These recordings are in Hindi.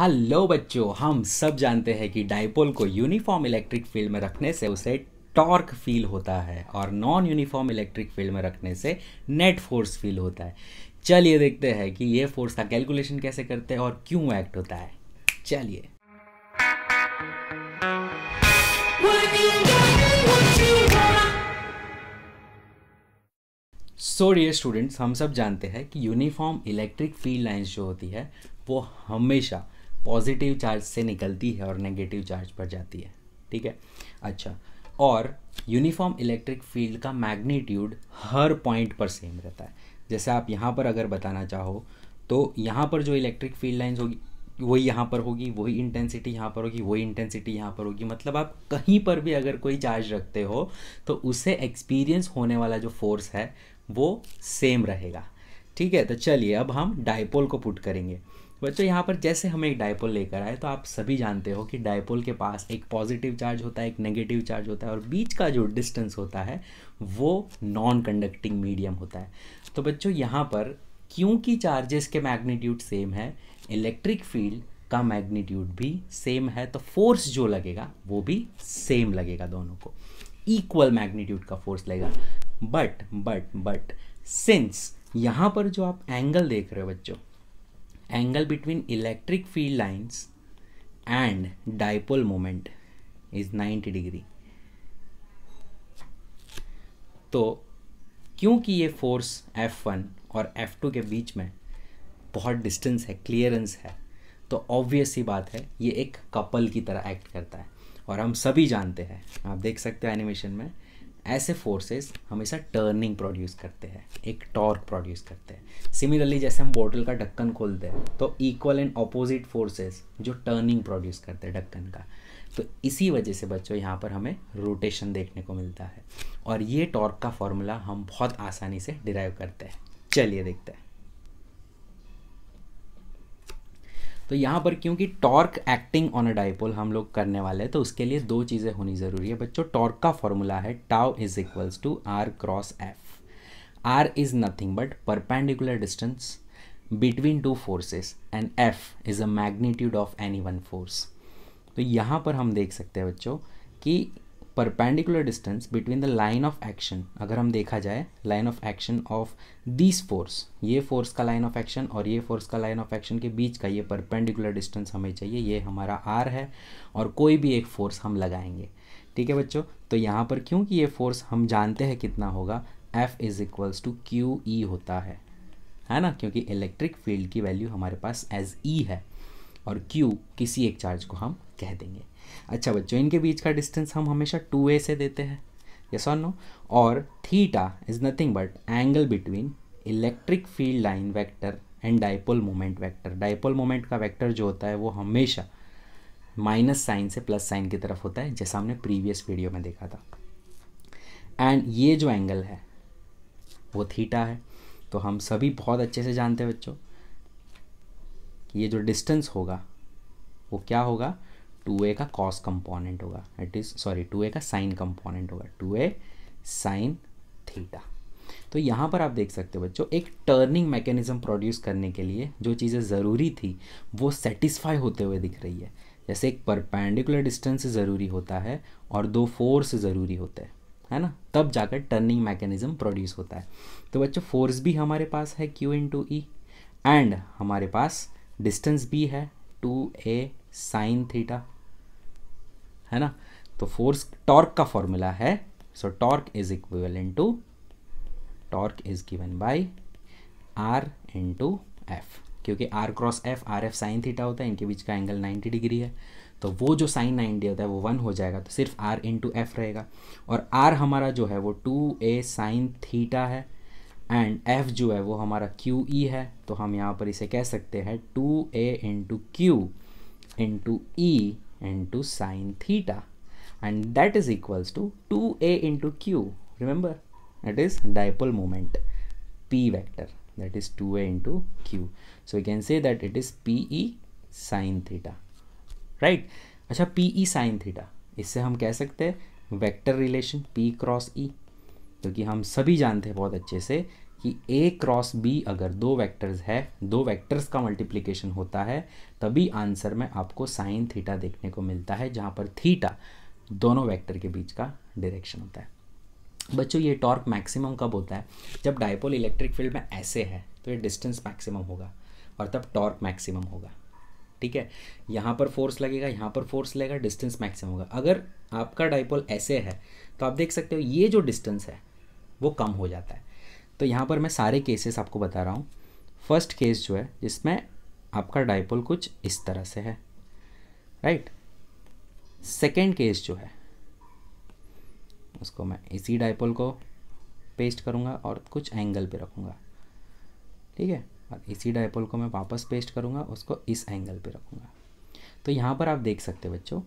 हेलो बच्चों हम सब जानते हैं कि डाइपोल को यूनिफॉर्म इलेक्ट्रिक फील्ड में रखने से उसे टॉर्क फील होता है और नॉन यूनिफॉर्म इलेक्ट्रिक फील्ड में रखने से नेट फोर्स फील होता है चलिए देखते हैं कि ये फोर्स का कैलकुलेशन कैसे करते हैं और क्यों एक्ट होता है चलिए सो डियर स्टूडेंट्स हम सब जानते हैं कि यूनिफॉर्म इलेक्ट्रिक फील्ड लाइन्स जो होती है वो हमेशा पॉजिटिव चार्ज से निकलती है और नेगेटिव चार्ज पर जाती है ठीक है अच्छा और यूनिफॉर्म इलेक्ट्रिक फील्ड का मैग्नीट्यूड हर पॉइंट पर सेम रहता है जैसे आप यहाँ पर अगर बताना चाहो तो यहाँ पर जो इलेक्ट्रिक फील्ड लाइन्स होगी वही यहाँ पर होगी वही इंटेंसिटी यहाँ पर होगी वही इंटेंसिटी यहाँ पर होगी मतलब आप कहीं पर भी अगर कोई चार्ज रखते हो तो उसे एक्सपीरियंस होने वाला जो फोर्स है वो सेम रहेगा ठीक है तो चलिए अब हम डायपोल को पुट करेंगे बच्चों यहाँ पर जैसे हम एक डायपोल लेकर आए तो आप सभी जानते हो कि डायपोल के पास एक पॉजिटिव चार्ज होता है एक नेगेटिव चार्ज होता है और बीच का जो डिस्टेंस होता है वो नॉन कंडक्टिंग मीडियम होता है तो बच्चों यहाँ पर क्योंकि चार्जेस के मैग्नीट्यूड सेम है इलेक्ट्रिक फील्ड का मैग्नीट्यूड भी सेम है तो फोर्स जो लगेगा वो भी सेम लगेगा दोनों को इक्वल मैग्नीट्यूड का फोर्स लगेगा बट बट बट सिंस यहाँ पर जो आप एंगल देख रहे हो बच्चों angle between electric field lines and dipole moment is 90 degree तो क्योंकि ये फोर्स F1 और F2 के बीच में बहुत डिस्टेंस है क्लियरेंस है तो ऑब्वियस ही बात है ये एक कपल की तरह एक्ट करता है और हम सभी जानते हैं आप देख सकते हो एनिमेशन में ऐसे फोर्सेस हमेशा टर्निंग प्रोड्यूस करते हैं एक टॉर्क प्रोड्यूस करते हैं सिमिलरली जैसे हम बोतल का ढक्कन खोलते हैं तो इक्वल एंड ऑपोजिट फोर्सेस जो टर्निंग प्रोड्यूस करते हैं ढक्कन का तो इसी वजह से बच्चों यहाँ पर हमें रोटेशन देखने को मिलता है और ये टॉर्क का फॉर्मूला हम बहुत आसानी से डिराइव करते हैं चलिए देखते हैं तो यहाँ पर क्योंकि torque acting on a dipole हम लोग करने वाले हैं तो उसके लिए दो चीज़ें होनी ज़रूरी है बच्चों टॉर्क का फॉर्मूला है tau is equals to r cross F r is nothing but perpendicular distance between two forces and F is a magnitude of any one force तो यहाँ पर हम देख सकते हैं बच्चों कि perpendicular distance between the line of action अगर हम देखा जाए line of action of this force ये फोर्स का लाइन ऑफ एक्शन और ये फोर्स का लाइन ऑफ एक्शन के बीच का ये परपेंडिकुलर डिस्टेंस हमें चाहिए ये हमारा आर है और कोई भी एक फोर्स हम लगाएंगे ठीक है बच्चों तो यहाँ पर क्योंकि ये फोर्स हम जानते हैं कितना होगा F is equals to q E होता है है ना क्योंकि इलेक्ट्रिक फील्ड की वैल्यू हमारे पास एज ई e है और क्यू किसी एक चार्ज को हम कह देंगे अच्छा बच्चों इनके बीच का डिस्टेंस हम हमेशा टू ए से देते हैं यस और नो और theta is nothing but angle between electric field line vector and dipole moment vector dipole moment का वेक्टर जो होता है वो हमेशा माइनस साइन से प्लस साइन की तरफ होता है जैसा हमने प्रीवियस वीडियो में देखा था एंड ये जो एंगल है वो थीटा है तो हम सभी बहुत अच्छे से जानते हैं बच्चों कि ये जो डिस्टेंस होगा वो क्या होगा टू ए का कॉस कंपोनेंट होगा it is sorry two a का साइन कंपोनेंट होगा टू ए साइन थीटा तो यहाँ पर आप देख सकते हो बच्चों एक टर्निंग मैकेनिज्म प्रोड्यूस करने के लिए जो चीज़ें ज़रूरी थी वो सेटिस्फाई होते हुए दिख रही है जैसे एक परपेंडिकुलर डिस्टेंस ज़रूरी होता है और दो फोर्स ज़रूरी होते हैं है ना तब जाकर टर्निंग मैकेनिज्म प्रोड्यूस होता है तो बच्चों फोर्स भी हमारे पास है q in two E and हमारे पास डिस्टेंस भी है टू ए साइन थीटा है ना तो फोर्स टॉर्क का फॉर्मूला है so torque is equal to torque is given by r into F क्योंकि r cross F r F sine theta होता है इनके बीच का एंगल 90 डिग्री है तो वो जो साइन नाइन्टी होता है वो वन हो जाएगा तो सिर्फ आर इंटू एफ रहेगा और आर हमारा जो है वो टू ए साइन थीटा है एंड एफ जो है वो हमारा क्यू ई e है तो हम यहाँ पर इसे कह सकते हैं two a into q into E into sine theta and that is equals to 2a into q remember that is dipole moment p vector that is 2a into q so we can say that it is pe sine theta right acha pe sine theta isse hum keh sakte hain vector relation p cross e E क्योंकि हम सभी जानते हैं बहुत अच्छे से कि ए क्रॉस बी अगर दो वेक्टर्स है दो वेक्टर्स का मल्टीप्लिकेशन होता है तभी आंसर में आपको साइन थीटा देखने को मिलता है जहाँ पर थीटा दोनों वेक्टर के बीच का डायरेक्शन होता है बच्चों ये टॉर्क मैक्सिमम कब होता है जब डायपोल इलेक्ट्रिक फील्ड में ऐसे है तो ये डिस्टेंस मैक्सिमम होगा और तब टॉर्क मैक्सिमम होगा ठीक है यहाँ पर फोर्स लगेगा यहाँ पर फोर्स लगेगा डिस्टेंस मैक्सिमम होगा अगर आपका डायपोल ऐसे है तो आप देख सकते हो ये जो डिस्टेंस है वो कम हो जाता है तो यहाँ पर मैं सारे केसेस आपको बता रहा हूँ फर्स्ट केस जो है जिसमें आपका डायपोल कुछ इस तरह से है राइट सेकेंड केस जो है उसको मैं इसी डायपोल को पेस्ट करूँगा और कुछ एंगल पे रखूँगा ठीक है और इसी डायपोल को मैं वापस पेस्ट करूँगा उसको इस एंगल पे रखूँगा तो यहाँ पर आप देख सकते हैं बच्चों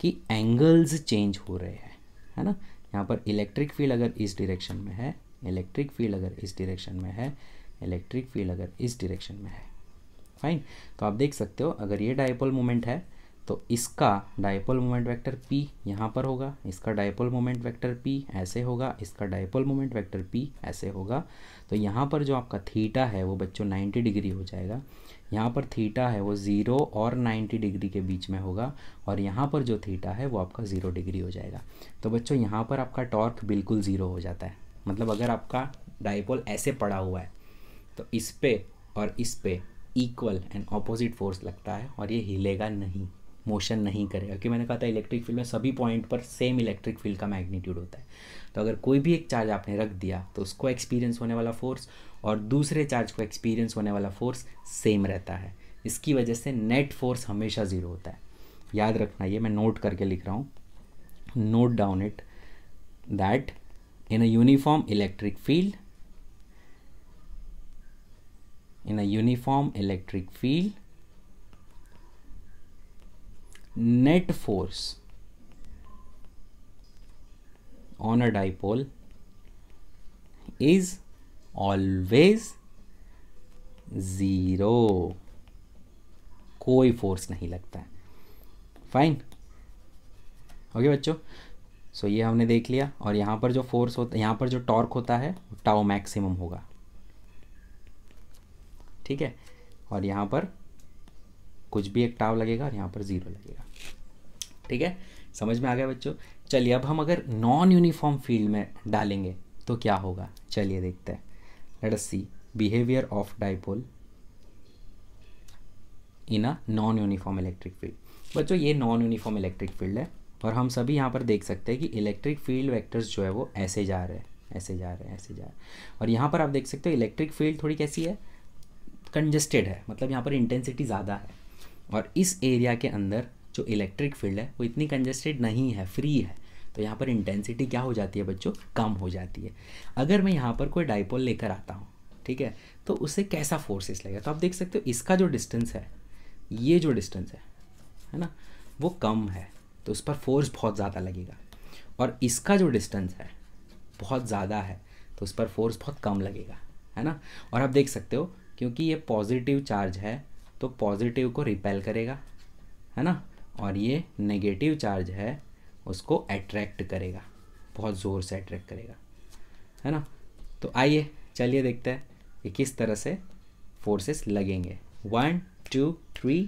कि एंगल्स चेंज हो रहे हैं है ना यहाँ पर इलेक्ट्रिक फील्ड अगर इस डायरेक्शन में है इलेक्ट्रिक फील्ड अगर इस डिरेक्शन में है इलेक्ट्रिक फील्ड अगर इस डिरेक्शन में है फाइन तो आप देख सकते हो अगर ये डायपोल मोमेंट है तो इसका डायपोल मोमेंट वेक्टर p यहाँ पर होगा इसका डायपोल मोमेंट वेक्टर p ऐसे होगा इसका डायपोल मोमेंट वेक्टर p ऐसे होगा तो यहाँ पर जो आपका थीटा है वो बच्चों 90 डिग्री हो जाएगा यहाँ पर थीटा है वो ज़ीरो और 90 डिग्री के बीच में होगा और यहाँ पर जो थीटा है वो आपका ज़ीरो डिग्री हो जाएगा तो बच्चों यहाँ पर आपका टॉर्क बिल्कुल ज़ीरो हो जाता है मतलब अगर आपका डाइपोल ऐसे पड़ा हुआ है तो इस पर और इस पर इक्वल एंड ऑपोजिट फोर्स लगता है और ये हिलेगा नहीं मोशन नहीं करेगा क्योंकि मैंने कहा था इलेक्ट्रिक फील्ड में सभी पॉइंट पर सेम इलेक्ट्रिक फील्ड का मैग्नीट्यूड होता है तो अगर कोई भी एक चार्ज आपने रख दिया तो उसको एक्सपीरियंस होने वाला फोर्स और दूसरे चार्ज को एक्सपीरियंस होने वाला फोर्स सेम रहता है इसकी वजह से नेट फोर्स हमेशा ज़ीरो होता है याद रखना ये मैं नोट करके लिख रहा हूँ note down it that in a uniform electric field in a uniform electric field net force on a dipole is always zero कोई फोर्स नहीं लगता है फाइन ओके बच्चों सो so, ये हमने देख लिया और यहाँ पर जो फोर्स होता है यहाँ पर जो टॉर्क होता है टाओ मैक्सिमम होगा ठीक है और यहाँ पर कुछ भी एक टाव लगेगा और यहाँ पर ज़ीरो लगेगा ठीक है समझ में आ गया बच्चों चलिए अब हम अगर नॉन यूनिफॉर्म फील्ड में डालेंगे तो क्या होगा चलिए देखते हैं let us see behaviour of dipole in a non uniform electric field बच्चों ये नॉन यूनिफॉर्म इलेक्ट्रिक फील्ड है और हम सभी यहाँ पर देख सकते हैं कि इलेक्ट्रिक फील्ड वेक्टर्स जो है वो ऐसे जा रहे हैं ऐसे जा रहे हैं ऐसे जा रहे हैं और यहाँ पर आप देख सकते हो इलेक्ट्रिक फील्ड थोड़ी कैसी है कंजस्टेड है मतलब यहाँ पर इंटेंसिटी ज़्यादा है और इस एरिया के अंदर जो इलेक्ट्रिक फील्ड है वो इतनी कंजस्टेड नहीं है फ्री है तो यहाँ पर इंटेंसिटी क्या हो जाती है बच्चों कम हो जाती है अगर मैं यहाँ पर कोई डाइपोल लेकर आता हूँ ठीक है तो उससे कैसा फोर्सेस लगेगा तो आप देख सकते हो इसका जो डिस्टेंस है ये जो डिस्टेंस है है ना वो कम है तो उस पर फोर्स बहुत ज़्यादा लगेगा और इसका जो डिस्टेंस है बहुत ज़्यादा है तो उस पर फोर्स बहुत कम लगेगा है ना और आप देख सकते हो क्योंकि ये पॉजिटिव चार्ज है तो पॉजिटिव को रिपेल करेगा है ना और ये नेगेटिव चार्ज है उसको अट्रैक्ट करेगा बहुत ज़ोर से अट्रैक्ट करेगा है ना तो आइए चलिए देखते हैं कि किस तरह से फोर्सेस लगेंगे one two three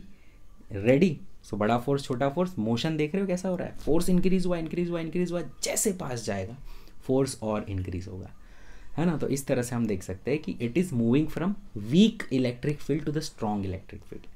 ready so बड़ा फोर्स छोटा फोर्स मोशन देख रहे हो कैसा हो रहा है फोर्स इंक्रीज हुआ इंक्रीज हुआ इंक्रीज हुआ जैसे पास जाएगा फोर्स और इंक्रीज होगा है ना तो इस तरह से हम देख सकते हैं कि it is moving from weak electric field to the strong electric field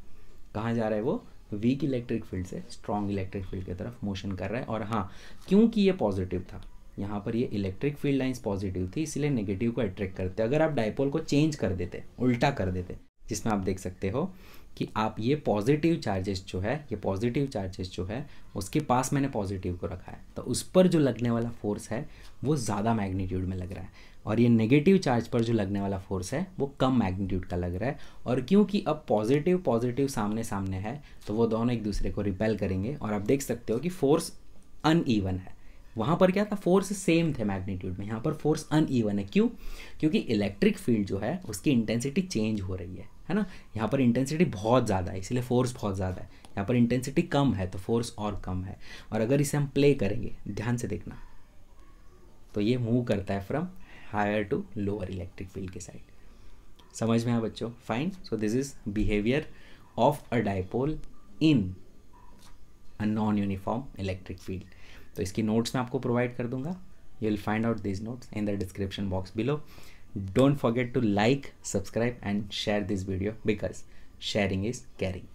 कहाँ जा रहा है वो वीक इलेक्ट्रिक फील्ड से स्ट्रॉन्ग इलेक्ट्रिक फील्ड की तरफ मोशन कर रहा है और हाँ क्योंकि ये पॉजिटिव था यहाँ पर ये इलेक्ट्रिक फील्ड लाइंस पॉजिटिव थी इसलिए नेगेटिव को अट्रैक्ट करते अगर आप डायपोल को चेंज कर देते उल्टा कर देते जिसमें आप देख सकते हो कि आप ये पॉजिटिव चार्जेस जो है ये पॉजिटिव चार्जेस जो है उसके पास मैंने पॉजिटिव को रखा है तो उस पर जो लगने वाला फोर्स है वो ज़्यादा मैग्नीट्यूड में लग रहा है और ये नेगेटिव चार्ज पर जो लगने वाला फोर्स है वो कम मैग्नीट्यूड का लग रहा है और क्योंकि अब पॉजिटिव पॉजिटिव सामने सामने है तो वो दोनों एक दूसरे को रिपेल करेंगे और आप देख सकते हो कि फोर्स ईवन है वहाँ पर क्या था फोर्स सेम थे मैग्नीट्यूड में यहाँ पर फोर्स ईवन है क्यों क्योंकि इलेक्ट्रिक फील्ड जो है उसकी इंटेंसिटी चेंज हो रही है है ना यहाँ पर इंटेंसिटी बहुत ज़्यादा है इसलिए फोर्स बहुत ज़्यादा है यहाँ पर इंटेंसिटी कम है तो फोर्स और कम है और अगर इसे हम प्ले करेंगे ध्यान से देखना तो ये मूव करता है from higher to lower electric field के साइड समझ में आया बच्चों fine so this is behaviour of a dipole in a non uniform electric field तो इसकी नोट्स मैं आपको प्रोवाइड कर दूंगा you will find out this notes in the description box below don't forget to like subscribe and share this video because sharing is caring